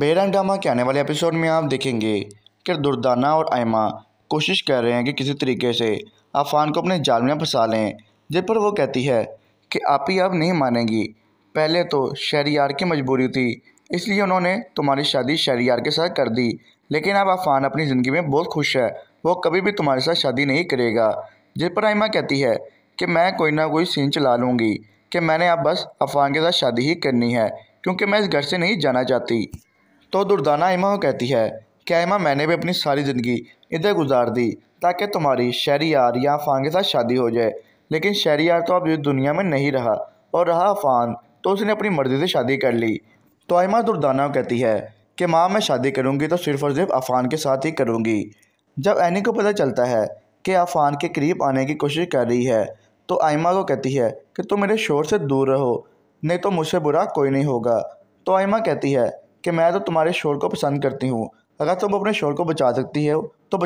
बेरंग ड्रामा के आने वाले एपिसोड में आप देखेंगे कि दुर्दाना और आयमा कोशिश कर रहे हैं कि किसी तरीके से अफान को अपने जाल में फंसा लें जिस पर वो कहती है कि आप ही अब नहीं मानेंगी पहले तो शहरियार की मजबूरी थी इसलिए उन्होंने तुम्हारी शादी शहरियार के साथ कर दी लेकिन अब अफ़ान अपनी ज़िंदगी में बहुत खुश है वो कभी भी तुम्हारे साथ शादी नहीं करेगा जिस पर आयमा कहती है कि मैं कोई ना कोई सीन चला लूँगी कि मैंने अब बस अफान के साथ शादी ही करनी है क्योंकि मैं इस घर से नहीं जाना चाहती तो दुर्दाना इमा कहती है क्या इमा मैंने भी अपनी सारी ज़िंदगी इधर गुजार दी ताकि तुम्हारी शहरी यार या अफान के साथ शादी हो जाए लेकिन शहरी यार तो अब दुनिया में नहीं रहा और रहा अफान तो उसने अपनी मर्ज़ी से शादी कर ली तो आयमा दुर्दाना कहती है कि माँ मैं शादी करूँगी तो सिर्फ और सिर्फ अफान के साथ ही करूँगी जब एनी को पता चलता है कि अफान के करीब आने की कोशिश कर रही है तो आयमा को कहती है कि तुम मेरे शोर से दूर रहो नहीं तो मुझसे बुरा कोई नहीं होगा तो आयमा कहती है कि मैं तो तुम्हारे शोर को पसंद करती हूँ अगर तुम अपने शोर को बचा सकती हो